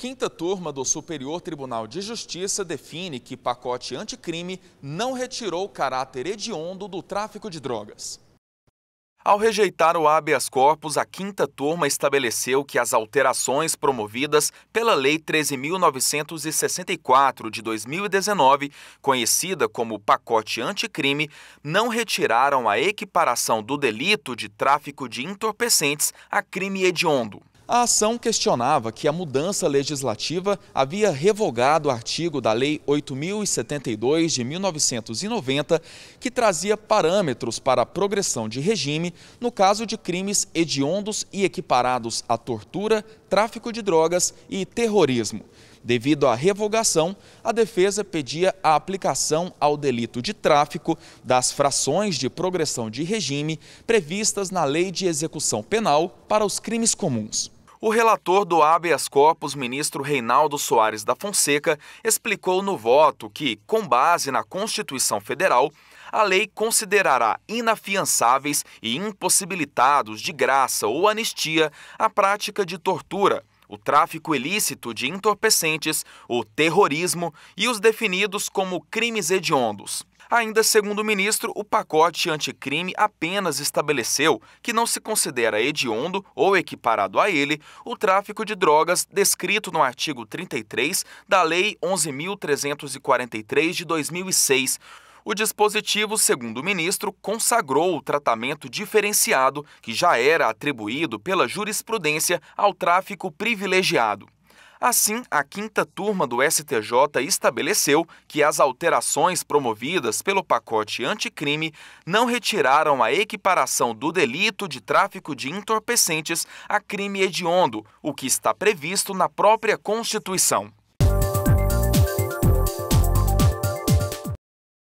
Quinta turma do Superior Tribunal de Justiça define que pacote anticrime não retirou o caráter hediondo do tráfico de drogas. Ao rejeitar o habeas corpus, a quinta turma estabeleceu que as alterações promovidas pela Lei 13.964 de 2019, conhecida como pacote anticrime, não retiraram a equiparação do delito de tráfico de entorpecentes a crime hediondo. A ação questionava que a mudança legislativa havia revogado o artigo da Lei 8072 de 1990, que trazia parâmetros para a progressão de regime no caso de crimes hediondos e equiparados à tortura, tráfico de drogas e terrorismo. Devido à revogação, a defesa pedia a aplicação ao delito de tráfico das frações de progressão de regime previstas na Lei de Execução Penal para os crimes comuns. O relator do habeas corpus, ministro Reinaldo Soares da Fonseca, explicou no voto que, com base na Constituição Federal, a lei considerará inafiançáveis e impossibilitados de graça ou anistia a prática de tortura, o tráfico ilícito de entorpecentes, o terrorismo e os definidos como crimes hediondos. Ainda segundo o ministro, o pacote anticrime apenas estabeleceu que não se considera hediondo ou equiparado a ele o tráfico de drogas descrito no artigo 33 da Lei 11.343 de 2006. O dispositivo, segundo o ministro, consagrou o tratamento diferenciado que já era atribuído pela jurisprudência ao tráfico privilegiado. Assim, a quinta turma do STJ estabeleceu que as alterações promovidas pelo pacote anticrime não retiraram a equiparação do delito de tráfico de entorpecentes a crime hediondo, o que está previsto na própria Constituição.